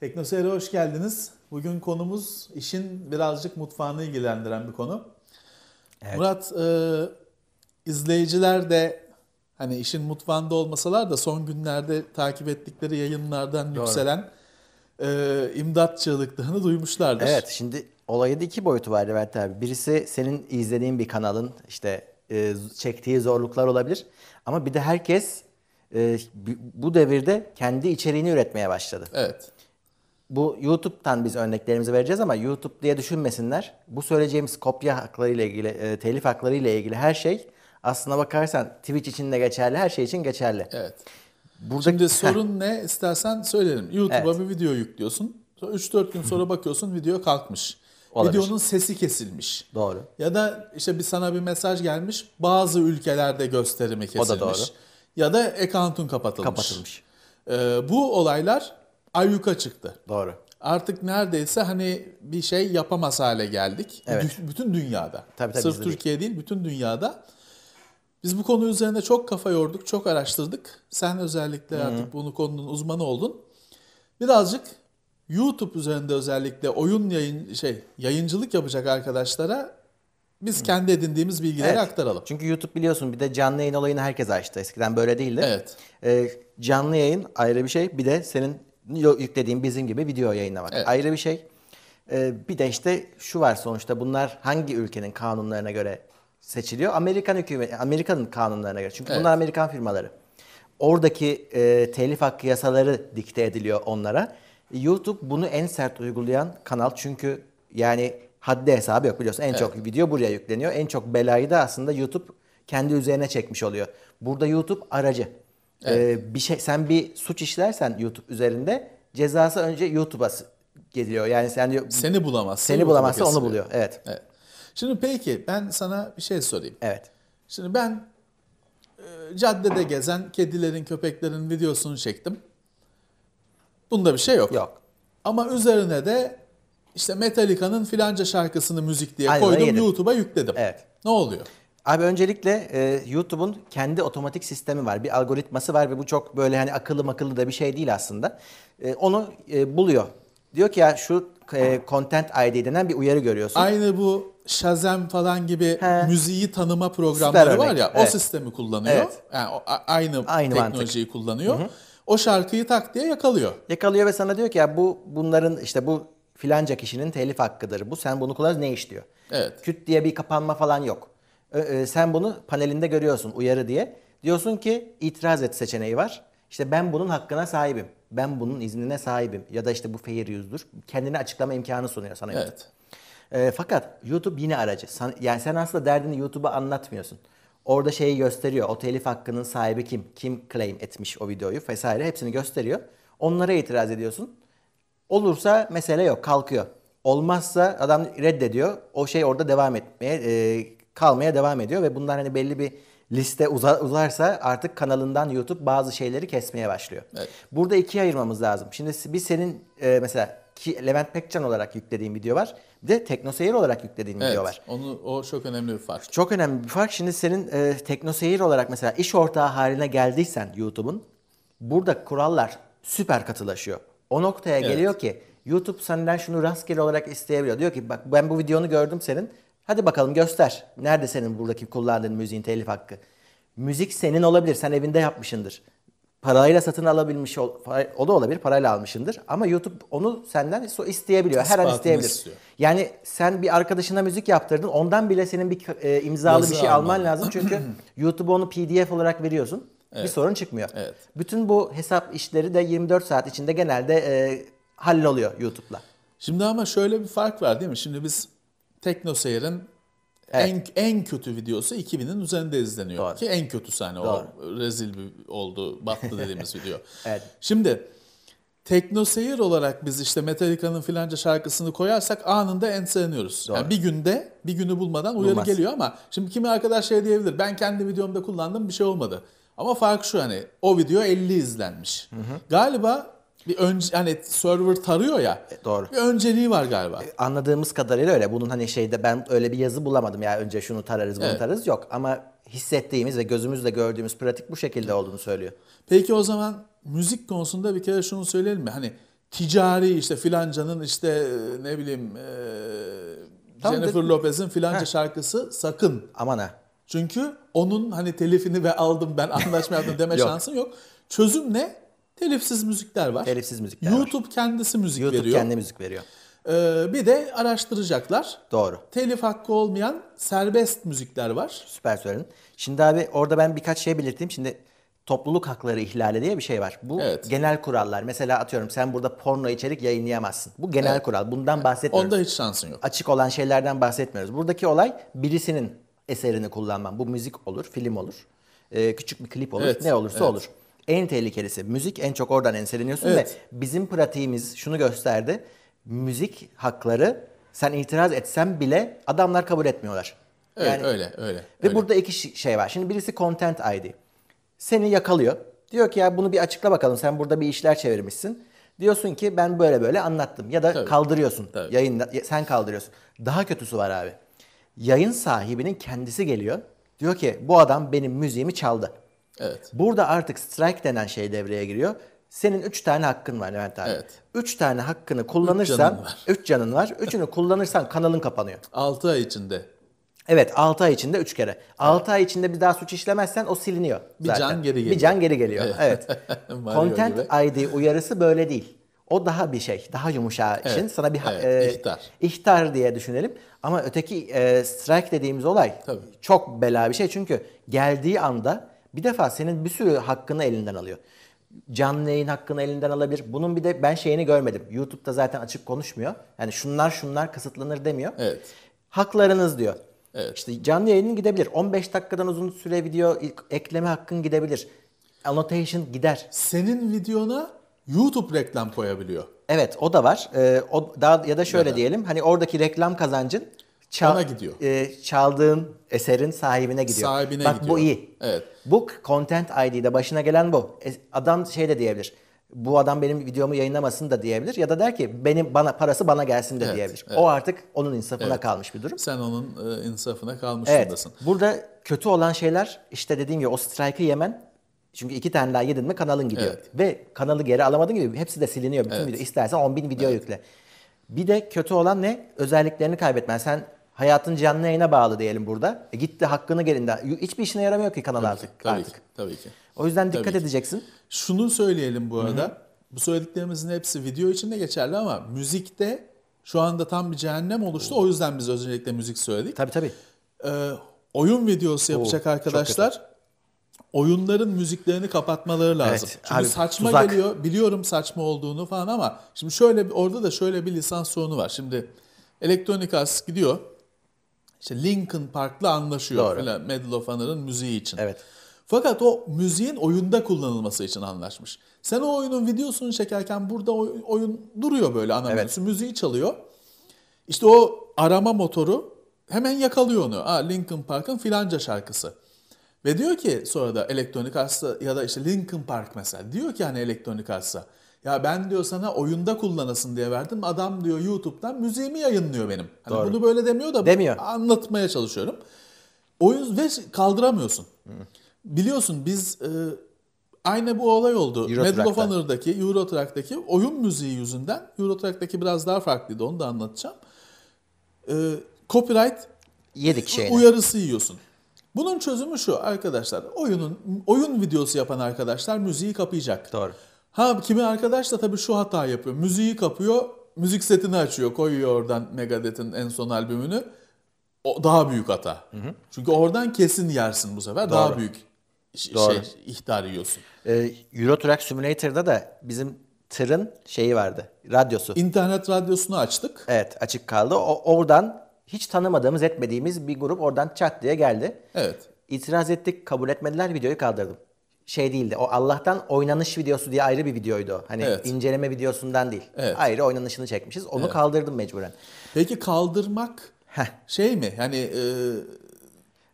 Teknoseyir'e hoş geldiniz. Bugün konumuz işin birazcık mutfağını ilgilendiren bir konu. Evet. Murat, e, izleyiciler de hani işin mutfağında olmasalar da son günlerde takip ettikleri yayınlardan Doğru. yükselen e, imdat çığlıklarını duymuşlardır. Evet, şimdi olayı da iki boyutu var Levent abi. Birisi senin izlediğin bir kanalın işte e, çektiği zorluklar olabilir. Ama bir de herkes e, bu devirde kendi içeriğini üretmeye başladı. Evet bu YouTube'dan biz örneklerimizi vereceğiz ama YouTube diye düşünmesinler. Bu söyleyeceğimiz kopya hakları ile ilgili, e, telif hakları ile ilgili her şey aslına bakarsan Twitch için de geçerli, her şey için geçerli. Evet. Burada... Şimdi sorun ne istersen söyleyelim. YouTube'a evet. bir video yüklüyorsun. 3-4 gün sonra bakıyorsun video kalkmış. Olabilir. Videonun sesi kesilmiş. Doğru. Ya da işte bir sana bir mesaj gelmiş. Bazı ülkelerde gösterimi kesilmiş. O da doğru. Ya da account'un kapatılmış. Kapatılmış. Ee, bu olaylar ayyuka çıktı. Doğru. Artık neredeyse hani bir şey yapamaz hale geldik. Evet. Dü- bütün dünyada. Tabii, tabii, Sırf Türkiye değil. değil bütün dünyada. Biz bu konu üzerine çok kafa yorduk, çok araştırdık. Sen özellikle Hı-hı. artık bunu konunun uzmanı oldun. Birazcık YouTube üzerinde özellikle oyun yayın şey yayıncılık yapacak arkadaşlara biz kendi edindiğimiz bilgileri evet. aktaralım. Çünkü YouTube biliyorsun bir de canlı yayın olayını herkes açtı. Eskiden böyle değildi. Evet. Ee, canlı yayın ayrı bir şey. Bir de senin yüklediğim bizim gibi video yayınlamak evet. ayrı bir şey. Ee, bir de işte şu var sonuçta bunlar hangi ülkenin kanunlarına göre seçiliyor? Amerikan hükümet, Amerika'nın kanunlarına göre. Çünkü evet. bunlar Amerikan firmaları. Oradaki e, telif hakkı yasaları dikte ediliyor onlara. YouTube bunu en sert uygulayan kanal çünkü yani haddi hesabı yok biliyorsun. En evet. çok video buraya yükleniyor. En çok belayı da aslında YouTube kendi üzerine çekmiş oluyor. Burada YouTube aracı. Evet. Ee, bir şey sen bir suç işlersen YouTube üzerinde cezası önce YouTube'a geliyor. Yani sen seni bulamaz. Seni bulamazsa onu buluyor. Evet. evet. Şimdi peki ben sana bir şey sorayım. Evet. Şimdi ben e, caddede gezen kedilerin, köpeklerin videosunu çektim. Bunda bir şey yok. Yok. Ama üzerine de işte Metallica'nın filanca şarkısını müzik diye Aynen, koydum, YouTube'a yükledim. Evet. Ne oluyor? Abi öncelikle e, YouTube'un kendi otomatik sistemi var. Bir algoritması var ve bu çok böyle hani akıllı makıllı da bir şey değil aslında. E, onu e, buluyor. Diyor ki ya şu e, Content ID denen bir uyarı görüyorsun. Aynı bu Shazam falan gibi He. müziği tanıma programları var ya Evet. o sistemi kullanıyor. Evet. Yani aynı, Aynı teknolojiyi kullanıyor. O şarkıyı tak diye yakalıyor. Yakalıyor ve sana diyor ki ya bu bunların işte bu filanca kişinin telif hakkıdır. Bu sen bunu kullanırsan ne iş diyor. Evet. Küt diye bir kapanma falan yok. E, sen bunu panelinde görüyorsun uyarı diye. Diyorsun ki itiraz et seçeneği var. İşte ben bunun hakkına sahibim. Ben bunun iznine sahibim. Ya da işte bu fair use'dur. Kendini açıklama imkanı sunuyor sana. Evet. E, fakat YouTube yine aracı. yani sen aslında derdini YouTube'a anlatmıyorsun. Orada şeyi gösteriyor. O telif hakkının sahibi kim? Kim claim etmiş o videoyu vesaire hepsini gösteriyor. Onlara itiraz ediyorsun. Olursa mesele yok kalkıyor. Olmazsa adam reddediyor. O şey orada devam etmeye, e, kalmaya devam ediyor ve bunlar hani belli bir liste uzarsa artık kanalından YouTube bazı şeyleri kesmeye başlıyor. Evet. Burada ikiye ayırmamız lazım. Şimdi bir senin e, mesela ki Levent Pekcan olarak yüklediğim video var. Bir de Teknoseyir olarak yüklediğim evet, video var. Onu o çok önemli bir fark. Çok önemli bir fark. Şimdi senin e, Teknoseyir olarak mesela iş ortağı haline geldiysen YouTube'un burada kurallar süper katılaşıyor. O noktaya evet. geliyor ki YouTube senden şunu rastgele olarak isteyebiliyor. Diyor ki bak ben bu videonu gördüm senin. Hadi bakalım göster. Nerede senin buradaki kullandığın müziğin telif hakkı? Müzik senin olabilir. Sen evinde yapmışındır. Parayla satın alabilmiş ol, o da olabilir. Parayla almışındır. Ama YouTube onu senden isteyebiliyor. Her an isteyebilir. Istiyor. Yani sen bir arkadaşına müzik yaptırdın. Ondan bile senin bir e, imzalı Nasıl bir şey alman, alman lazım. Çünkü YouTube onu PDF olarak veriyorsun. Evet. Bir sorun çıkmıyor. Evet. Bütün bu hesap işleri de 24 saat içinde genelde e, halloluyor YouTube'la. Şimdi ama şöyle bir fark var değil mi? Şimdi biz Teknoseyir'in Evet. En, en kötü videosu 2000'in üzerinde izleniyor. Doğru. Ki en kötüsü hani Doğru. o rezil bir oldu, battı dediğimiz video. evet. Şimdi teknoseyir olarak biz işte Metallica'nın filanca şarkısını koyarsak anında enseleniyoruz. Doğru. Yani bir günde bir günü bulmadan uyarı Bulmaz. geliyor ama şimdi kimi arkadaş şey diyebilir ben kendi videomda kullandım bir şey olmadı. Ama fark şu hani o video 50 izlenmiş. Hı hı. Galiba bir önce yani server tarıyor ya. E, doğru. Bir önceliği var galiba. E, anladığımız kadarıyla öyle. Bunun hani şeyde ben öyle bir yazı bulamadım ya önce şunu tararız bunu evet. tararız yok ama hissettiğimiz ve gözümüzle gördüğümüz pratik bu şekilde olduğunu söylüyor. Peki o zaman müzik konusunda bir kere şunu söyleyelim mi? Hani ticari işte filancanın işte e, ne bileyim e, Jennifer Lopez'in filanca ha. şarkısı sakın. Aman ha. Çünkü onun hani telifini ve aldım ben anlaşma yaptım deme yok. şansın yok. Çözüm ne? Telifsiz müzikler var. Telifsiz müzikler YouTube var. kendisi müzik YouTube veriyor. YouTube kendi müzik veriyor. Ee, bir de araştıracaklar. Doğru. Telif hakkı olmayan serbest müzikler var. Süper söyledin. Şimdi abi orada ben birkaç şey belirteyim. Şimdi topluluk hakları ihlali diye bir şey var. Bu evet. genel kurallar. Mesela atıyorum sen burada porno içerik yayınlayamazsın. Bu genel evet. kural. Bundan evet. bahsetmiyoruz. Onda hiç şansın yok. Açık olan şeylerden bahsetmiyoruz. Buradaki olay birisinin eserini kullanman. Bu müzik olur, film olur, ee, küçük bir klip olur, evet. ne olursa evet. olur en tehlikelisi müzik en çok oradan enseleniyorsun evet. ve bizim pratiğimiz şunu gösterdi. Müzik hakları sen itiraz etsen bile adamlar kabul etmiyorlar. Öyle yani, öyle öyle. Ve öyle. burada iki şey var. Şimdi birisi Content ID. Seni yakalıyor. Diyor ki ya bunu bir açıkla bakalım sen burada bir işler çevirmişsin. Diyorsun ki ben böyle böyle anlattım ya da Tabii. kaldırıyorsun. Tabii. Yayında sen kaldırıyorsun. Daha kötüsü var abi. Yayın sahibinin kendisi geliyor. Diyor ki bu adam benim müziğimi çaldı. Evet. Burada artık strike denen şey devreye giriyor. Senin 3 tane hakkın var Levent abi. 3 evet. Üç tane hakkını kullanırsan 3 canın var. 3'ünü kullanırsan kanalın kapanıyor. 6 ay içinde. Evet 6 ay içinde 3 kere. 6 evet. ay içinde bir daha suç işlemezsen o siliniyor zaten. Bir can geri geliyor. Bir can geri geliyor. Evet. Content gibi. ID uyarısı böyle değil. O daha bir şey, daha yumuşağı evet, işin. Sana bir evet, e, ihtar. ihtar diye düşünelim. Ama öteki e, strike dediğimiz olay Tabii. çok bela bir şey. Çünkü geldiği anda bir defa senin bir sürü hakkını elinden alıyor. Canlı yayın hakkını elinden alabilir. Bunun bir de ben şeyini görmedim. YouTube'da zaten açık konuşmuyor. Yani şunlar şunlar kısıtlanır demiyor. Evet. Haklarınız diyor. Evet. İşte canlı yayının gidebilir. 15 dakikadan uzun süre video ekleme hakkın gidebilir. Annotation gider. Senin videona YouTube reklam koyabiliyor. Evet o da var. Ee, o daha ya da şöyle evet. diyelim. Hani oradaki reklam kazancın Çal, Ona gidiyor. E, çaldığın eserin sahibine gidiyor. Sahibine Bak, gidiyor. Bak bu iyi. Evet. Bu Content ID'de başına gelen bu. E, adam şey de diyebilir. Bu adam benim videomu yayınlamasın da diyebilir ya da der ki benim bana parası bana gelsin de evet, diyebilir. Evet. O artık onun insafına evet. kalmış bir durum. Sen onun e, insafına kalmış evet. Burada kötü olan şeyler işte dediğim gibi o strike'ı yemen çünkü iki tane daha yedin mi kanalın gidiyor. Evet. Ve kanalı geri alamadığın gibi hepsi de siliniyor. Bütün evet. video. İstersen 10 bin video evet. yükle. Bir de kötü olan ne? Özelliklerini kaybetmen. Sen Hayatın canlı yayına bağlı diyelim burada. E gitti hakkını gelinde. Hiçbir işine yaramıyor ki kanal tabii artık. Ki, tabii artık. Ki, tabii ki. O yüzden dikkat tabii edeceksin. Ki. Şunu söyleyelim bu arada. Hı-hı. Bu söylediklerimizin hepsi video için de geçerli ama müzikte şu anda tam bir cehennem oluştu. Oo. O yüzden biz özellikle müzik söyledik. Tabii tabii. Ee, oyun videosu yapacak Oo, arkadaşlar oyunların müziklerini kapatmaları lazım. Evet, Çünkü abi, saçma tuzak. geliyor. Biliyorum saçma olduğunu falan ama şimdi şöyle orada da şöyle bir lisans sorunu var. Şimdi elektronik Arts gidiyor işte Linkin Park'la anlaşıyor Doğru. falan Medal of Honor'ın müziği için. Evet. Fakat o müziğin oyunda kullanılması için anlaşmış. Sen o oyunun videosunu çekerken burada oyun, duruyor böyle ana evet. müziği çalıyor. İşte o arama motoru hemen yakalıyor onu. Aa Linkin Park'ın filanca şarkısı. Ve diyor ki sonra da elektronik arsa ya da işte Linkin Park mesela diyor ki hani elektronik arsa ya ben diyor sana oyunda kullanasın diye verdim. Adam diyor YouTube'dan müziğimi yayınlıyor benim. Hani Doğru. bunu böyle demiyor da demiyor. anlatmaya çalışıyorum. Oyun ve şey, kaldıramıyorsun. Hı. Biliyorsun biz e, aynı bu olay oldu. Euro Medal of Honor'daki, Euro Truck'taki oyun müziği yüzünden. Euro Truck'taki biraz daha farklıydı onu da anlatacağım. E, copyright yedik şeyini. uyarısı yiyorsun. Bunun çözümü şu arkadaşlar. Oyunun oyun videosu yapan arkadaşlar müziği kapayacak. Doğru. Ha kimi arkadaş da tabii şu hata yapıyor. Müziği kapıyor, müzik setini açıyor, koyuyor oradan Megadeth'in en son albümünü. O daha büyük hata. Hı hı. Çünkü oradan kesin yersin bu sefer. Doğru. Daha büyük şey, Doğru. şey ihtar yiyorsun. Ee, Euro Truck Simulator'da da bizim tırın şeyi vardı. Radyosu. İnternet radyosunu açtık. Evet açık kaldı. O, oradan hiç tanımadığımız etmediğimiz bir grup oradan çat diye geldi. Evet. İtiraz ettik kabul etmediler videoyu kaldırdım şey değildi. O Allah'tan oynanış videosu diye ayrı bir videoydu. Hani evet. inceleme videosundan değil. Evet. Ayrı oynanışını çekmişiz. Onu evet. kaldırdım mecburen. Peki kaldırmak Heh. şey mi? Hani e...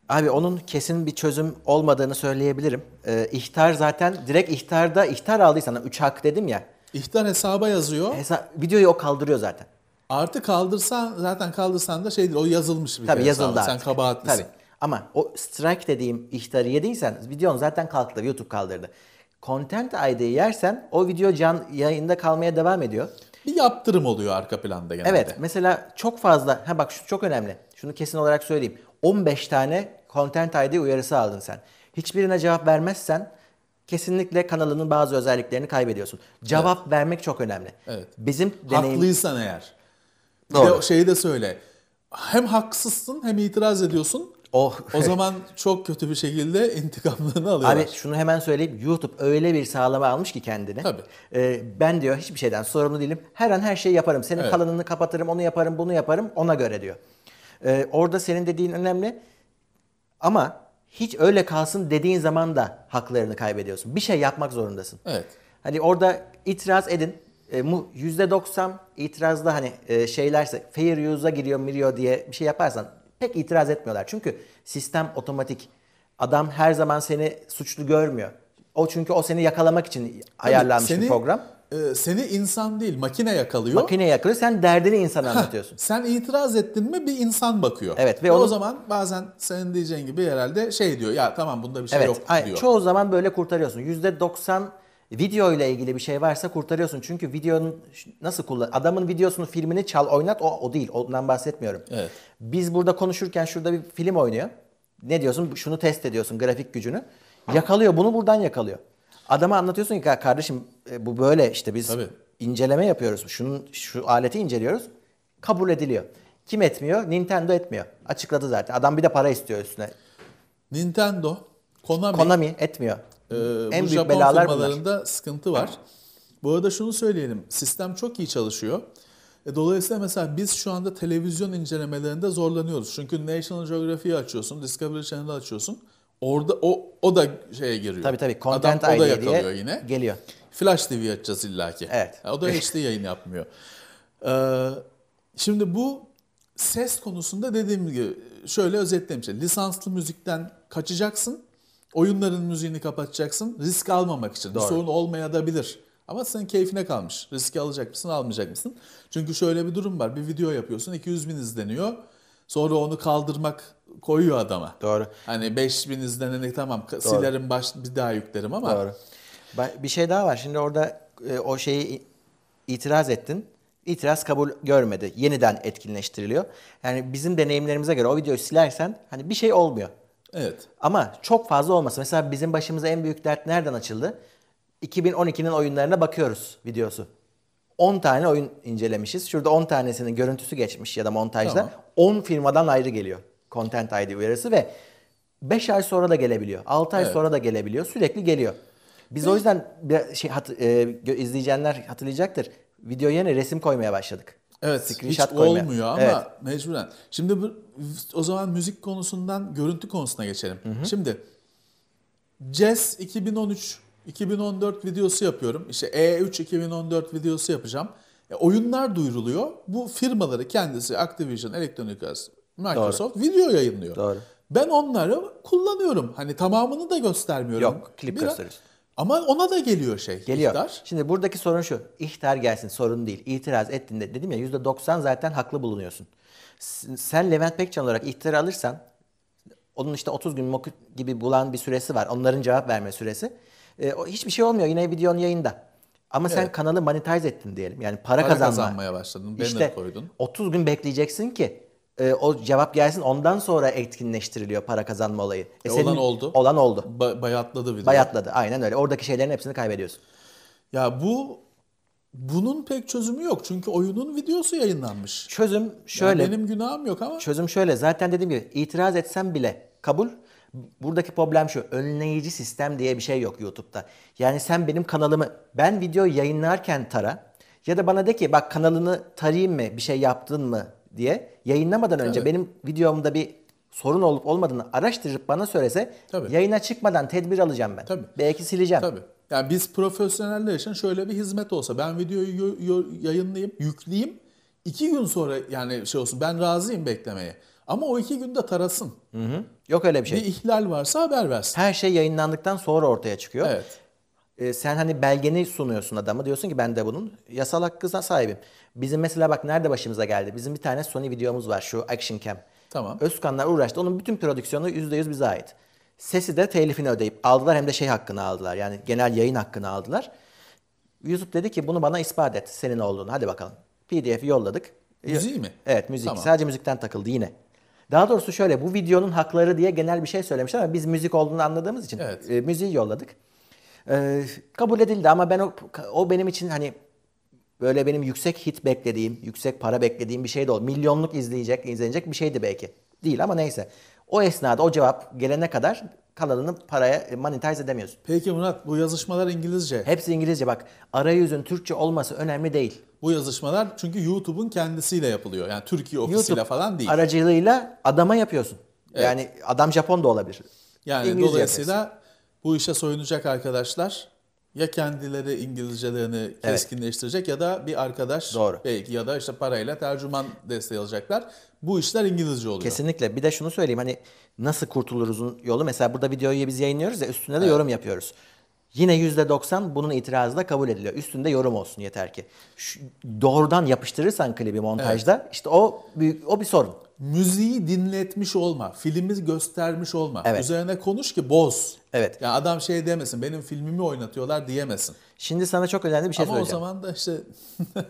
Abi onun kesin bir çözüm olmadığını söyleyebilirim. Ee, ihtar zaten direkt ihtarda ihtar aldıysan 3 hani hak dedim ya. İhtar hesaba yazıyor. Hesa videoyu o kaldırıyor zaten. Artı kaldırsan zaten kaldırsan da şeydir o yazılmış bir Tabii yazıldı Sen kabahatlisin. Tabii. Ama o strike dediğim ihtarı yediysen videon zaten kalktı. YouTube kaldırdı. Content ID'yi yersen o video can yayında kalmaya devam ediyor. Bir yaptırım oluyor arka planda genelde. Evet mesela çok fazla ha bak şu çok önemli. Şunu kesin olarak söyleyeyim. 15 tane Content ID uyarısı aldın sen. Hiçbirine cevap vermezsen kesinlikle kanalının bazı özelliklerini kaybediyorsun. Cevap evet. vermek çok önemli. Evet. Bizim deneyim... Haklıysan eğer. Doğru. Bir de şeyi de söyle. Hem haksızsın hem itiraz ediyorsun Oh. o zaman çok kötü bir şekilde intikamlarını alıyorlar. Abi şunu hemen söyleyeyim. YouTube öyle bir sağlama almış ki kendini. Tabii. Ee, ben diyor hiçbir şeyden sorumlu değilim. Her an her şeyi yaparım. Senin evet. kalanını kapatırım, onu yaparım, bunu yaparım ona göre diyor. Ee, orada senin dediğin önemli. Ama hiç öyle kalsın dediğin zaman da haklarını kaybediyorsun. Bir şey yapmak zorundasın. Evet. Hani orada itiraz edin. E, %90 itirazda hani e, şeylerse fair use'a giriyor, miriyor diye bir şey yaparsan pek itiraz etmiyorlar. Çünkü sistem otomatik. Adam her zaman seni suçlu görmüyor. O çünkü o seni yakalamak için ayarlanmış seni, bir program. E, seni insan değil makine yakalıyor. Makine yakalıyor. Sen derdini insana anlatıyorsun. sen itiraz ettin mi bir insan bakıyor. Evet ve, ve onu... o zaman bazen senin diyeceğin gibi herhalde şey diyor ya tamam bunda bir şey evet, yok diyor. Çoğu zaman böyle kurtarıyorsun. %90 video ile ilgili bir şey varsa kurtarıyorsun. Çünkü videonun nasıl kullan adamın videosunu filmini çal oynat o, o değil. Ondan bahsetmiyorum. Evet. Biz burada konuşurken şurada bir film oynuyor. Ne diyorsun? Şunu test ediyorsun grafik gücünü. Yakalıyor bunu buradan yakalıyor. Adama anlatıyorsun ki kardeşim e, bu böyle işte biz Tabii. inceleme yapıyoruz. Şunun şu aleti inceliyoruz. Kabul ediliyor. Kim etmiyor? Nintendo etmiyor. Açıkladı zaten. Adam bir de para istiyor üstüne. Nintendo, Konami, Konami etmiyor. Ee, en bu büyük Japon belalar firmalarında bunlar. sıkıntı var. Bu arada şunu söyleyelim. Sistem çok iyi çalışıyor. E, dolayısıyla mesela biz şu anda televizyon incelemelerinde zorlanıyoruz. Çünkü National Geographic'i açıyorsun, Discovery Channel'ı açıyorsun. Orada o o da şeye giriyor. Tabii tabii. Content Adam, o da yakalıyor diye yine. Geliyor. Flash TV açacağız illaki. Evet. Yani o da HD yayın yapmıyor. Ee, şimdi bu ses konusunda dediğim gibi şöyle özetleyeyim. lisanslı müzikten kaçacaksın. Oyunların müziğini kapatacaksın risk almamak için. Doğru. Bir sorun olmayabilir. Ama senin keyfine kalmış. Riski alacak mısın, almayacak mısın? Çünkü şöyle bir durum var. Bir video yapıyorsun, 200 bin izleniyor. Sonra onu kaldırmak koyuyor adama. Doğru. Hani 5 bin izlenene tamam Doğru. silerim baş, bir daha yüklerim ama. Doğru. Bir şey daha var. Şimdi orada e, o şeyi itiraz ettin. İtiraz kabul görmedi. Yeniden etkinleştiriliyor. Yani bizim deneyimlerimize göre o videoyu silersen hani bir şey olmuyor. Evet. Ama çok fazla olmasın. Mesela bizim başımıza en büyük dert nereden açıldı? 2012'nin oyunlarına bakıyoruz videosu. 10 tane oyun incelemişiz. Şurada 10 tanesinin görüntüsü geçmiş ya da montajda. Tamam. 10 firmadan ayrı geliyor. Content ID uyarısı ve 5 ay sonra da gelebiliyor. 6 ay evet. sonra da gelebiliyor. Sürekli geliyor. Biz ve... o yüzden şey hat, e, izleyeceğenler hatırlayacaktır. Video yerine resim koymaya başladık. Evet, Screenshot hiç koymaya. olmuyor ama evet. mecburen. Şimdi bu, o zaman müzik konusundan görüntü konusuna geçelim. Hı hı. Şimdi Jazz 2013 2014 videosu yapıyorum. İşte E3 2014 videosu yapacağım. E, oyunlar duyuruluyor. Bu firmaları kendisi Activision, Electronic Arts, Microsoft Doğru. video yayınlıyor. Doğru. Ben onları kullanıyorum. Hani tamamını da göstermiyorum. Yok, klip Biraz... gösteriyorsun. Ama ona da geliyor şey. Geliyor. İhtar. Şimdi buradaki sorun şu. İhtar gelsin sorun değil. İtiraz ettin de dedim ya %90 zaten haklı bulunuyorsun. Sen Levent Pekcan olarak ihtar alırsan onun işte 30 gün mokut gibi bulan bir süresi var. Onların cevap verme süresi. E, o, hiçbir şey olmuyor. Yine videon yayında. Ama evet. sen kanalı monetize ettin diyelim. Yani para, para kazanma. kazanmaya başladın. Banner işte koydun. 30 gün bekleyeceksin ki e, o cevap gelsin ondan sonra etkinleştiriliyor para kazanma olayı. E, e senin- olan oldu. Olan oldu. Ba- bayatladı bir de. Bayatladı aynen öyle. Oradaki şeylerin hepsini kaybediyorsun. Ya bu bunun pek çözümü yok çünkü oyunun videosu yayınlanmış. Çözüm şöyle. Yani benim günahım yok ama Çözüm şöyle. Zaten dediğim gibi itiraz etsem bile kabul. Buradaki problem şu. Önleyici sistem diye bir şey yok YouTube'da. Yani sen benim kanalımı ben video yayınlarken tara ya da bana de ki bak kanalını tarayayım mı bir şey yaptın mı diye yayınlamadan önce evet. benim videomda bir sorun olup olmadığını araştırıp bana söylese Tabii. yayına çıkmadan tedbir alacağım ben. Tabii. Belki sileceğim. Tabii. Yani biz profesyoneller için şöyle bir hizmet olsa ben videoyu yayınlayayım, yükleyeyim. iki gün sonra yani şey olsun ben razıyım beklemeye. Ama o iki günde tarasın. Hı hı. Yok öyle bir şey. Bir ihlal varsa haber versin. Her şey yayınlandıktan sonra ortaya çıkıyor. Evet e, sen hani belgeni sunuyorsun adamı. Diyorsun ki ben de bunun yasal hakkına sahibim. Bizim mesela bak nerede başımıza geldi. Bizim bir tane Sony videomuz var şu Action Cam. Tamam. Özkanlar uğraştı. Onun bütün prodüksiyonu %100 bize ait. Sesi de telifini ödeyip aldılar hem de şey hakkını aldılar. Yani genel yayın hakkını aldılar. YouTube dedi ki bunu bana ispat et senin olduğunu. Hadi bakalım. PDF yolladık. Müziği mi? Evet müzik. Tamam. Sadece müzikten takıldı yine. Daha doğrusu şöyle bu videonun hakları diye genel bir şey söylemişler ama biz müzik olduğunu anladığımız için evet. e, müziği yolladık. E, kabul edildi ama ben o, o benim için hani böyle benim yüksek hit beklediğim, yüksek para beklediğim bir şey de oldu. Milyonluk izleyecek, izlenecek bir şeydi belki. Değil ama neyse. O esnada o cevap gelene kadar kalanını paraya monetize edemiyorsun. Peki Murat bu yazışmalar İngilizce. Hepsi İngilizce bak. Arayüzün Türkçe olması önemli değil. Bu yazışmalar çünkü YouTube'un kendisiyle yapılıyor. Yani Türkiye ofisiyle YouTube falan değil. aracılığıyla adama yapıyorsun. Evet. Yani adam Japon da olabilir. Yani İngilizce dolayısıyla yapıyorsun bu işe soyunacak arkadaşlar ya kendileri İngilizcelerini keskinleştirecek evet. ya da bir arkadaş Doğru. belki ya da işte parayla tercüman desteği alacaklar. Bu işler İngilizce oluyor. Kesinlikle. Bir de şunu söyleyeyim hani nasıl kurtuluruzun yolu mesela burada videoyu biz yayınlıyoruz ya üstüne de evet. yorum yapıyoruz. Yine %90 bunun itirazı da kabul ediliyor. Üstünde yorum olsun yeter ki. Şu, doğrudan yapıştırırsan klibi montajda evet. işte o büyük o bir sorun müziği dinletmiş olma, filmi göstermiş olma. Evet. Üzerine konuş ki boz. Evet. Ya yani adam şey demesin, benim filmimi oynatıyorlar diyemesin. Şimdi sana çok önemli bir şey Ama söyleyeceğim. Ama o zaman da işte...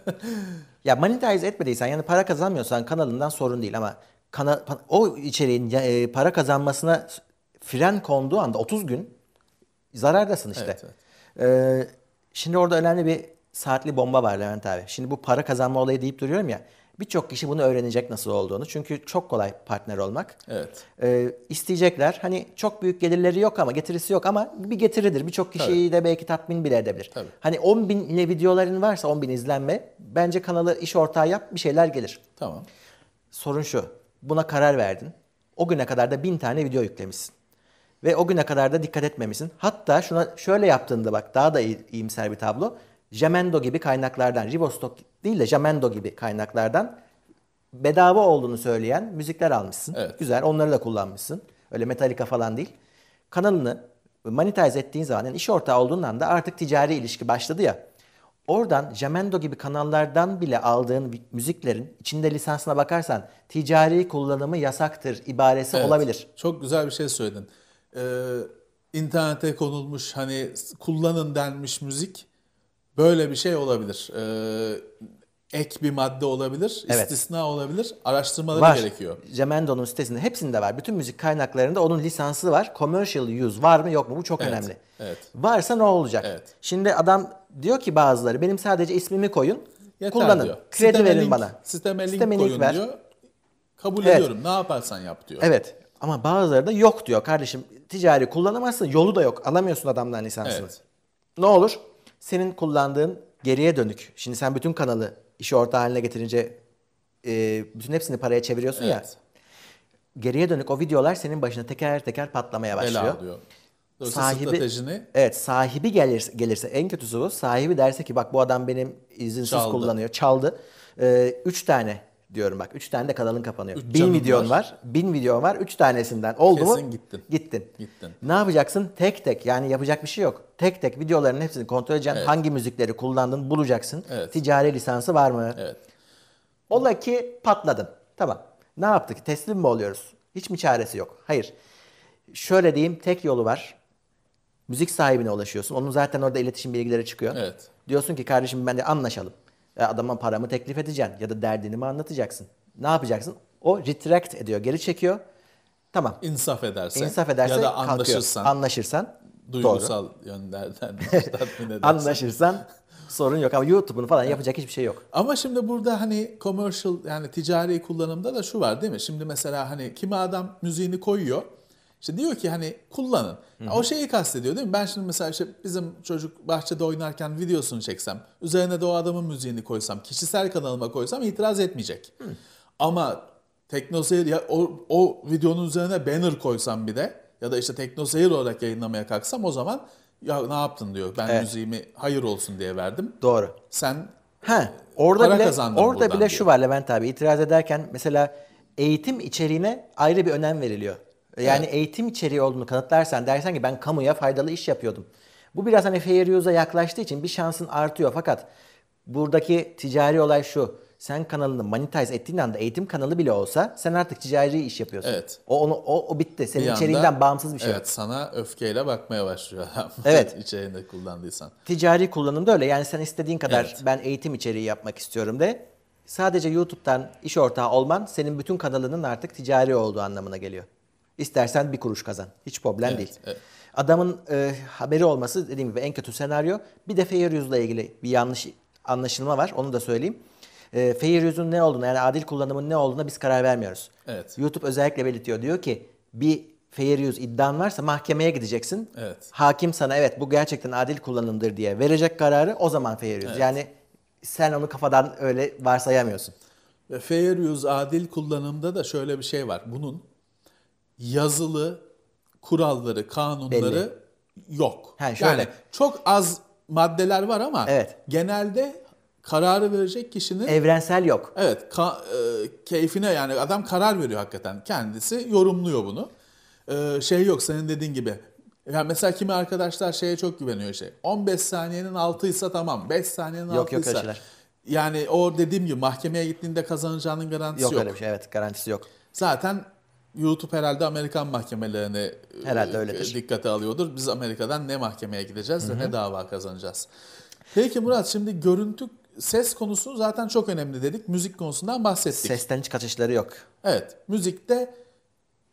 ya monetize etmediysen yani para kazanmıyorsan kanalından sorun değil ama kana, o içeriğin e, para kazanmasına fren konduğu anda 30 gün zarardasın işte. Evet, evet. Ee, şimdi orada önemli bir saatli bomba var Levent abi. Şimdi bu para kazanma olayı deyip duruyorum ya. Birçok kişi bunu öğrenecek nasıl olduğunu. Çünkü çok kolay partner olmak. Evet. Ee, isteyecekler. Hani çok büyük gelirleri yok ama getirisi yok ama bir getiridir. Birçok kişiyi Tabii. de belki tatmin bile edebilir. Tabii. Hani 10 binle videoların varsa 10 bin izlenme bence kanalı iş ortağı yap bir şeyler gelir. Tamam. Sorun şu buna karar verdin. O güne kadar da bin tane video yüklemişsin. Ve o güne kadar da dikkat etmemişsin. Hatta şuna şöyle yaptığında bak daha da iyimser bir tablo. Jamendo gibi kaynaklardan, Rivostok değil de Jamendo gibi kaynaklardan bedava olduğunu söyleyen müzikler almışsın. Evet. Güzel onları da kullanmışsın. Öyle Metallica falan değil. Kanalını monetize ettiğin zaman yani iş ortağı olduğundan da artık ticari ilişki başladı ya. Oradan Jamendo gibi kanallardan bile aldığın müziklerin içinde lisansına bakarsan ticari kullanımı yasaktır ibaresi evet, olabilir. Çok güzel bir şey söyledin. Ee, internete konulmuş hani kullanın denmiş müzik Böyle bir şey olabilir. Ee, ek bir madde olabilir, evet. istisna olabilir. Araştırmaları var. gerekiyor. Cemendo'nun sitesinde hepsinde var. Bütün müzik kaynaklarında onun lisansı var. Commercial use var mı yok mu bu çok evet. önemli. Evet. Varsa ne olacak? Evet. Şimdi adam diyor ki bazıları benim sadece ismimi koyun. Yeter kullanın. Diyor. Kredi sisteme verin link, bana. Sisteme link, sisteme link koyun ver. diyor. Kabul evet. ediyorum. Ne yaparsan yap diyor. Evet. Ama bazıları da yok diyor. Kardeşim ticari kullanamazsın. Yolu da yok. Alamıyorsun adamdan lisansını. Evet. Ne olur? senin kullandığın geriye dönük. Şimdi sen bütün kanalı işi orta haline getirince e, bütün hepsini paraya çeviriyorsun evet. ya. Geriye dönük o videolar senin başına teker teker patlamaya başlıyor. Bela sahibi, stratejini... Evet sahibi gelir, gelirse en kötüsü bu. Sahibi derse ki bak bu adam benim izinsiz çaldı. kullanıyor, çaldı. Ee, üç tane diyorum bak. Üç tane de kanalın kapanıyor. Üç bin videon var. var. Bin videon var. Üç tanesinden oldu Kesin mu? Kesin gittin. Gittin. Gittin. Ne yapacaksın? Tek tek yani yapacak bir şey yok. Tek tek videoların hepsini kontrol edeceksin. Evet. Hangi müzikleri kullandın bulacaksın. Evet. Ticari lisansı var mı? Evet. Ola ki patladın. Tamam. Ne yaptık? Teslim mi oluyoruz? Hiç mi çaresi yok? Hayır. Şöyle diyeyim tek yolu var. Müzik sahibine ulaşıyorsun. Onun zaten orada iletişim bilgileri çıkıyor. Evet. Diyorsun ki kardeşim ben de anlaşalım. E, adama paramı teklif edeceksin ya da derdini mi anlatacaksın? Ne yapacaksın? O retract ediyor, geri çekiyor. Tamam. İnsaf edersen. İnsaf ederse ya da anlaşırsan. Kalkıyor. Anlaşırsan. Duygusal doğru. yönlerden tatmin edersen. anlaşırsan sorun yok ama YouTube'un falan yapacak hiçbir şey yok. Ama şimdi burada hani commercial yani ticari kullanımda da şu var değil mi? Şimdi mesela hani kimi adam müziğini koyuyor işte diyor ki hani kullanın. Hı-hı. O şeyi kastediyor değil mi? Ben şimdi mesela işte bizim çocuk bahçede oynarken videosunu çeksem, üzerine de o adamın müziğini koysam, kişisel kanalıma koysam itiraz etmeyecek. Hı. Ama teknoseyir ya o, o videonun üzerine banner koysam bir de ya da işte teknoseyir olarak yayınlamaya kalksam o zaman ya ne yaptın diyor. Ben evet. müziğimi hayır olsun diye verdim. Doğru. Sen ha orada para bile orada bile diyor. şu var Levent abi itiraz ederken mesela eğitim içeriğine ayrı bir önem veriliyor. Yani evet. eğitim içeriği olduğunu kanıtlarsan dersen ki ben kamuya faydalı iş yapıyordum. Bu biraz hani fair use'a yaklaştığı için bir şansın artıyor fakat buradaki ticari olay şu. Sen kanalını monetize ettiğin anda eğitim kanalı bile olsa sen artık ticari iş yapıyorsun. Evet. O onu o, o bitti. Senin bir içeriğinden anda, bağımsız bir şey. Evet, sana öfkeyle bakmaya başlıyor adam. Evet. İçeriğinde kullandıysan. Ticari kullanımda öyle. Yani sen istediğin kadar evet. ben eğitim içeriği yapmak istiyorum de sadece YouTube'dan iş ortağı olman senin bütün kanalının artık ticari olduğu anlamına geliyor. İstersen bir kuruş kazan. Hiç problem evet, değil. Evet. Adamın e, haberi olması dediğim gibi en kötü senaryo. Bir de fair use'la ilgili bir yanlış anlaşılma var. Onu da söyleyeyim. E, fair use'un ne olduğunu yani adil kullanımın ne olduğuna biz karar vermiyoruz. Evet. YouTube özellikle belirtiyor. Diyor ki bir fair use iddian varsa mahkemeye gideceksin. Evet. Hakim sana evet bu gerçekten adil kullanımdır diye verecek kararı o zaman fair use. Evet. Yani sen onu kafadan öyle varsayamıyorsun. Fair use adil kullanımda da şöyle bir şey var. Bunun yazılı kuralları, kanunları Belli. yok. He, şöyle. Yani çok az maddeler var ama evet. genelde kararı verecek kişinin evrensel yok. Evet, ka- e, keyfine yani adam karar veriyor hakikaten. Kendisi yorumluyor bunu. E, şey yok senin dediğin gibi. Yani mesela kimi arkadaşlar şeye çok güveniyor şey. 15 saniyenin altıysa tamam. 5 saniyenin yok, altıysa. Yok yok Yani o dediğim gibi mahkemeye gittiğinde kazanacağının garantisi yok. Yok öyle bir şey evet garantisi yok. Zaten YouTube herhalde Amerikan mahkemelerine herhalde e, öyledir. dikkate alıyordur. Biz Amerika'dan ne mahkemeye gideceğiz ve ne dava kazanacağız. Peki Murat şimdi görüntü ses konusu zaten çok önemli dedik. Müzik konusundan bahsettik. Sesten hiç kaçışları yok. Evet. Müzikte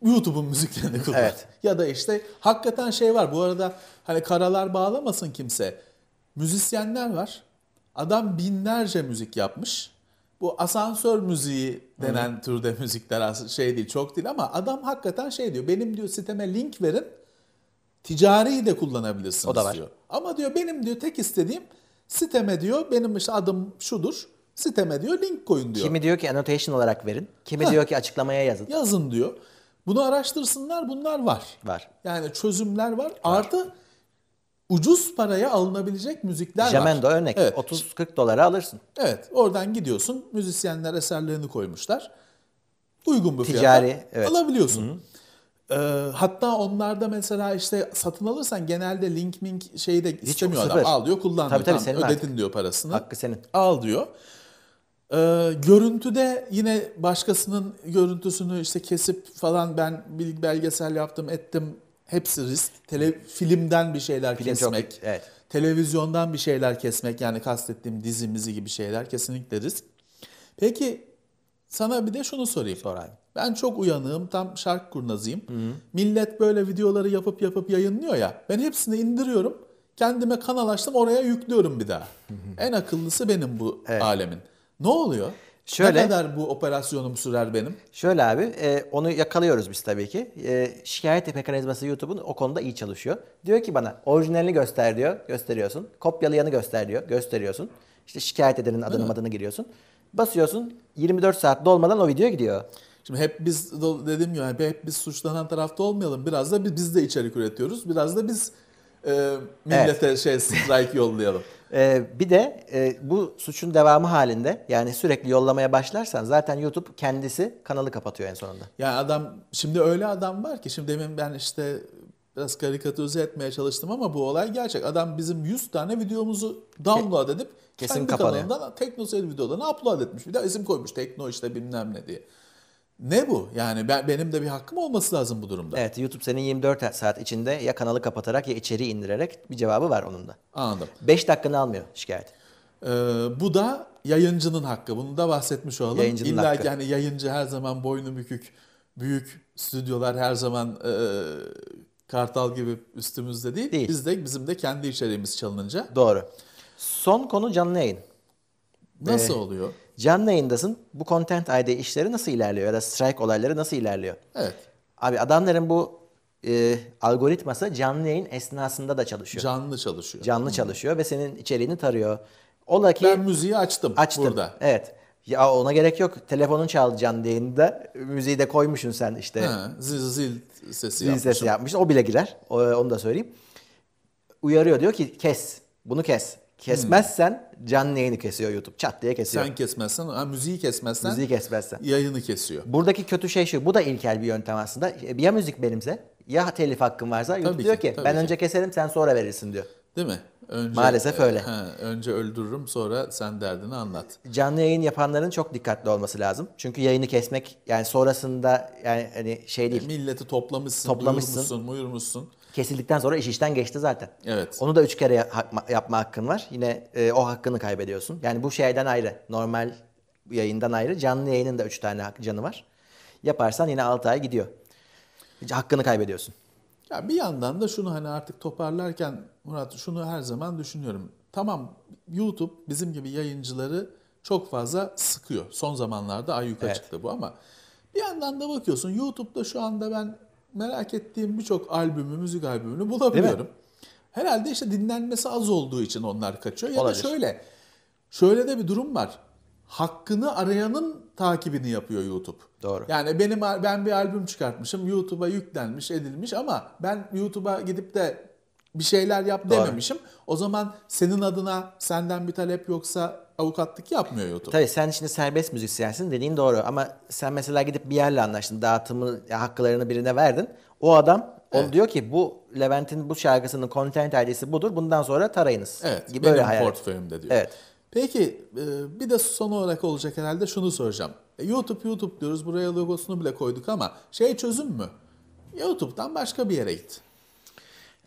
YouTube'un müziklerini kullan. Evet. Ya da işte hakikaten şey var. Bu arada hani karalar bağlamasın kimse. Müzisyenler var. Adam binlerce müzik yapmış bu asansör müziği denen Hı. türde müzikler aslında şey değil çok değil ama adam hakikaten şey diyor benim diyor siteme link verin ticari de kullanabilirsiniz o da var. diyor. Ama diyor benim diyor tek istediğim siteme diyor benim işte adım şudur siteme diyor link koyun diyor. Kimi diyor ki annotation olarak verin kimi Heh. diyor ki açıklamaya yazın. Yazın diyor. Bunu araştırsınlar bunlar var. Var. Yani çözümler var. var. Artı ucuz paraya alınabilecek müzikler Jamendo var. örnek. Evet. 30-40 dolara alırsın. Evet. Oradan gidiyorsun. Müzisyenler eserlerini koymuşlar. Uygun bir Ticari, fiyata evet. alabiliyorsun. Ee, hatta onlarda mesela işte satın alırsan genelde link mink şeyi de istemiyor Hiç, adam. Al diyor kullan tabii, Tabii, tamam, ödedin artık. diyor parasını. Hakkı senin. Al diyor. Ee, görüntüde yine başkasının görüntüsünü işte kesip falan ben bir belgesel yaptım ettim Hepsi risk. Tele, filmden bir şeyler Film kesmek. Çok, evet. Televizyondan bir şeyler kesmek yani kastettiğim dizimizi gibi şeyler kesinlikle risk. Peki sana bir de şunu sorayım. Sor abi. Ben çok uyanığım, tam şark kurnazıyım. Hı hı. Millet böyle videoları yapıp yapıp yayınlıyor ya. Ben hepsini indiriyorum. Kendime kanal açtım, oraya yüklüyorum bir daha. Hı hı. En akıllısı benim bu evet. alemin. Ne oluyor? Şöyle, ne kadar bu operasyonum sürer benim? Şöyle abi e, onu yakalıyoruz biz tabii ki. E, şikayet mekanizması YouTube'un o konuda iyi çalışıyor. Diyor ki bana orijinalini göster diyor. Gösteriyorsun. Kopyalayanı göster diyor. Gösteriyorsun. İşte şikayet edenin adını adını giriyorsun. Basıyorsun 24 saat dolmadan o video gidiyor. Şimdi hep biz dedim ya hep biz suçlanan tarafta olmayalım. Biraz da biz de içerik üretiyoruz. Biraz da biz e, millete evet. şey strike yollayalım. Ee, bir de e, bu suçun devamı halinde yani sürekli yollamaya başlarsan zaten YouTube kendisi kanalı kapatıyor en sonunda. Ya adam şimdi öyle adam var ki şimdi demin ben işte biraz karikatürize etmeye çalıştım ama bu olay gerçek. Adam bizim 100 tane videomuzu download edip Kesin kendi kapanıyor. kanalından Tekno Seyir videolarını upload etmiş. Bir de isim koymuş Tekno işte bilmem ne diye. Ne bu? Yani ben, benim de bir hakkım olması lazım bu durumda. Evet YouTube senin 24 saat içinde ya kanalı kapatarak ya içeriği indirerek bir cevabı var onun da. Anladım. 5 dakikanı almıyor şikayet. Ee, bu da yayıncının hakkı. Bunu da bahsetmiş olalım. Yayıncının İlla hakkı. ki hani yayıncı her zaman boynu bükük, büyük stüdyolar her zaman e, kartal gibi üstümüzde değil. değil. Biz de bizim de kendi içeriğimiz çalınınca. Doğru. Son konu canlı yayın. Nasıl ee, oluyor? Canlı yayındasın. Bu Content ID işleri nasıl ilerliyor? Ya da strike olayları nasıl ilerliyor? Evet. Abi adamların bu e, algoritması canlı yayın esnasında da çalışıyor. Canlı çalışıyor. Canlı hmm. çalışıyor ve senin içeriğini tarıyor. Ola ki ben müziği açtım, açtım. burada. Evet. Ya ona gerek yok. Telefonun çaldı canlı yayında. Müziği de koymuşsun sen işte. zil, zil sesi zil yapmışım. sesi yapmış. O bile girer. Onu da söyleyeyim. Uyarıyor diyor ki kes. Bunu kes. Kesmezsen canlı yayını kesiyor YouTube. Çat diye kesiyor. Sen kesmezsen, ha, müziği kesmezsen. Müziği kesmezsen. Yayını kesiyor. Buradaki kötü şey şu. Bu da ilkel bir yöntem aslında. Ya müzik benimse ya telif hakkım varsa YouTube tabii diyor ki, ben ki. önce keserim sen sonra verirsin diyor. Değil mi? Önce, Maalesef öyle. He, önce öldürürüm sonra sen derdini anlat. Canlı yayın yapanların çok dikkatli olması lazım. Çünkü yayını kesmek yani sonrasında yani hani şey değil. E, milleti toplamışsın, toplamışsın. duyurmuşsun, muyurmuşsun. Kesildikten sonra iş işten geçti zaten. Evet. Onu da üç kere yapma hakkın var. Yine e, o hakkını kaybediyorsun. Yani bu şeyden ayrı. Normal yayından ayrı. Canlı yayının da üç tane canı var. Yaparsan yine altı ay gidiyor. Hakkını kaybediyorsun. Ya bir yandan da şunu hani artık toparlarken Murat şunu her zaman düşünüyorum. Tamam YouTube bizim gibi yayıncıları çok fazla sıkıyor. Son zamanlarda ayyuka evet. çıktı bu ama bir yandan da bakıyorsun YouTube'da şu anda ben merak ettiğim birçok albümü, müzik albümünü bulabiliyorum. Herhalde işte dinlenmesi az olduğu için onlar kaçıyor. Ya Olabilir. da şöyle, şöyle de bir durum var. Hakkını arayanın takibini yapıyor YouTube. Doğru. Yani benim ben bir albüm çıkartmışım, YouTube'a yüklenmiş, edilmiş ama ben YouTube'a gidip de bir şeyler yap Doğru. dememişim. O zaman senin adına senden bir talep yoksa avukatlık yapmıyor YouTube. Tabii sen şimdi serbest müzisyensin dediğin doğru ama sen mesela gidip bir yerle anlaştın dağıtımı ya haklarını birine verdin. O adam evet. diyor ki bu Levent'in bu şarkısının content ID'si budur bundan sonra tarayınız. Evet gibi benim öyle portföyümde diyor. Evet. Peki e, bir de son olarak olacak herhalde şunu soracağım. E, YouTube YouTube diyoruz buraya logosunu bile koyduk ama şey çözüm mü? YouTube'dan başka bir yere git.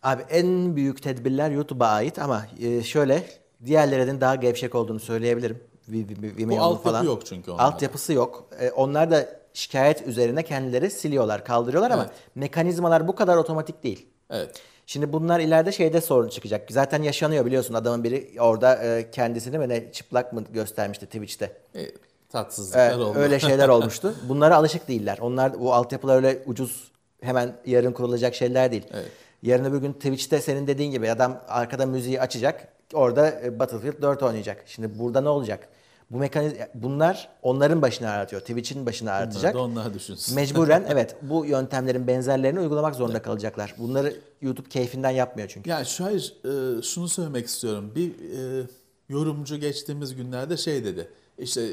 Abi en büyük tedbirler YouTube'a ait ama e, şöyle Diğerlerinin daha gevşek olduğunu söyleyebilirim. Vimeo'nun Bu altyapı falan. yok çünkü onlar. Altyapısı yok. E, onlar da şikayet üzerine kendileri siliyorlar, kaldırıyorlar ama mekanizmalar bu kadar otomatik değil. Evet. Şimdi bunlar ileride şeyde sorun çıkacak. Zaten yaşanıyor biliyorsun adamın biri orada e, kendisini ne çıplak mı göstermişti Twitch'te. E, tatsızlıklar evet, oldu. Öyle şeyler olmuştu. Bunlara alışık değiller. Onlar bu altyapılar öyle ucuz hemen yarın kurulacak şeyler değil. Evet. Yarın öbür gün Twitch'te senin dediğin gibi adam arkada müziği açacak. Orada e, Battlefield 4 oynayacak. Şimdi burada ne olacak? Bu mekaniz bunlar onların başına artıyor Twitch'in başına artacak onlar düşünsün. Mecburen evet bu yöntemlerin benzerlerini uygulamak zorunda kalacaklar. Bunları YouTube keyfinden yapmıyor çünkü. Yani şair e, şunu söylemek istiyorum. Bir e, yorumcu geçtiğimiz günlerde şey dedi. İşte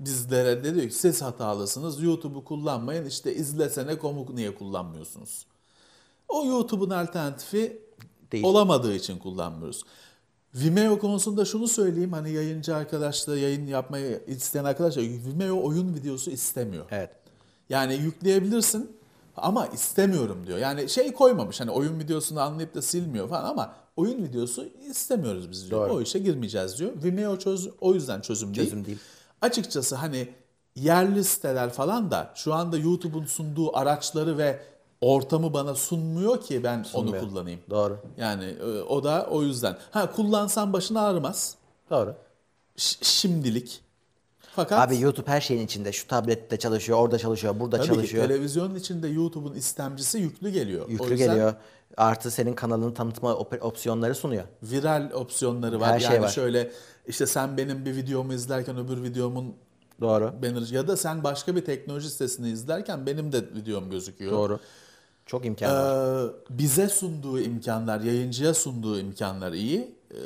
bizlere dedi diyor ki siz hatalısınız. YouTube'u kullanmayın. İşte izlesene komuk niye kullanmıyorsunuz? O YouTube'un alternatifi Değil. olamadığı için kullanmıyoruz. Vimeo konusunda şunu söyleyeyim hani yayıncı arkadaşlar yayın yapmayı isteyen arkadaşlar Vimeo oyun videosu istemiyor. Evet. Yani yükleyebilirsin ama istemiyorum diyor. Yani şey koymamış hani oyun videosunu anlayıp da silmiyor falan ama oyun videosu istemiyoruz biz diyor. Doğru. O işe girmeyeceğiz diyor. Vimeo çöz o yüzden çözüm, çözüm değil. değil. Açıkçası hani yerli siteler falan da şu anda YouTube'un sunduğu araçları ve ortamı bana sunmuyor ki ben Sunmuyor. onu kullanayım. Doğru. Yani e, o da o yüzden. Ha kullansan başın ağrımaz. Doğru. Ş- şimdilik. Fakat Abi YouTube her şeyin içinde. Şu tablette çalışıyor, orada çalışıyor, burada tabii ki çalışıyor. televizyonun içinde YouTube'un istemcisi yüklü geliyor. Yüklü yüzden geliyor. Artı senin kanalını tanıtma op- opsiyonları sunuyor. Viral opsiyonları var. Her şey yani şey var. şöyle işte sen benim bir videomu izlerken öbür videomun Doğru. banner ya da sen başka bir teknoloji sitesini izlerken benim de videom gözüküyor. Doğru. Çok imkan var. Ee, bize sunduğu imkanlar, yayıncıya sunduğu imkanlar iyi. Ee,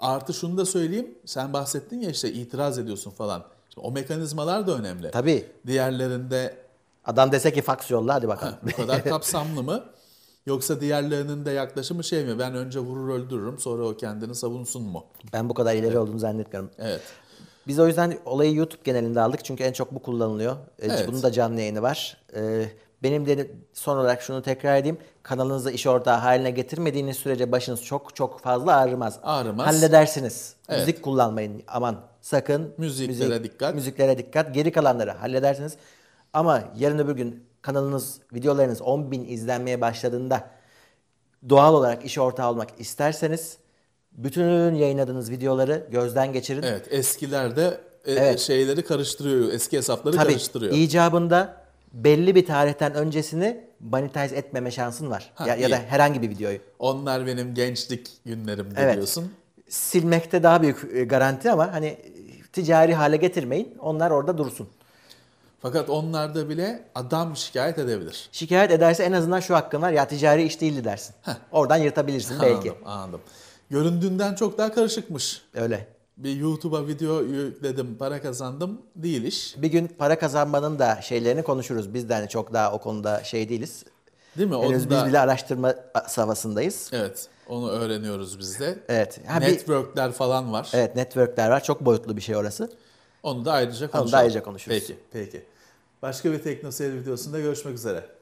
artı şunu da söyleyeyim. Sen bahsettin ya işte itiraz ediyorsun falan. Şimdi o mekanizmalar da önemli. Tabii. Diğerlerinde... Adam dese ki faks yolla hadi bakalım. bu kadar kapsamlı mı? Yoksa diğerlerinin de yaklaşımı şey mi? Ben önce vurur öldürürüm sonra o kendini savunsun mu? Ben bu kadar ileri evet. olduğunu zannetmiyorum. Evet. Biz o yüzden olayı YouTube genelinde aldık çünkü en çok bu kullanılıyor. Evet. Bunun da canlı yayını var. Ee, benim de son olarak şunu tekrar edeyim. Kanalınızı iş ortağı haline getirmediğiniz sürece başınız çok çok fazla ağrımaz. Ağrımaz. Halledersiniz. Evet. Müzik kullanmayın aman sakın. Müziklere müzik, dikkat. Müziklere dikkat. Geri kalanları halledersiniz. Ama yarın öbür gün kanalınız, videolarınız 10 bin izlenmeye başladığında doğal olarak iş ortağı olmak isterseniz bütün yayınladığınız videoları gözden geçirin. Evet eskilerde e, evet. şeyleri karıştırıyor. Eski hesapları Tabii, karıştırıyor. Tabii icabında belli bir tarihten öncesini monetize etmeme şansın var. Ha, ya, ya da herhangi bir videoyu. Onlar benim gençlik günlerim evet. diyorsun. Silmekte daha büyük e, garanti ama hani e, ticari hale getirmeyin. Onlar orada dursun. Fakat onlarda bile adam şikayet edebilir. Şikayet ederse en azından şu hakkın var. Ya ticari iş değildi dersin. Heh. Oradan yırtabilirsin belki anladım, Anladım. Göründüğünden çok daha karışıkmış. Öyle bir YouTube'a video yükledim, para kazandım değil iş. Bir gün para kazanmanın da şeylerini konuşuruz. Biz de hani çok daha o konuda şey değiliz. Değil mi? Henüz biz bile araştırma savasındayız. Evet. Onu öğreniyoruz biz de. Evet. Ha, networkler bir... falan var. Evet, networkler var. Çok boyutlu bir şey orası. Onu da ayrıca konuşalım. Onu da ayrıca konuşuruz. Peki, peki. Başka bir teknoseyir videosunda görüşmek üzere.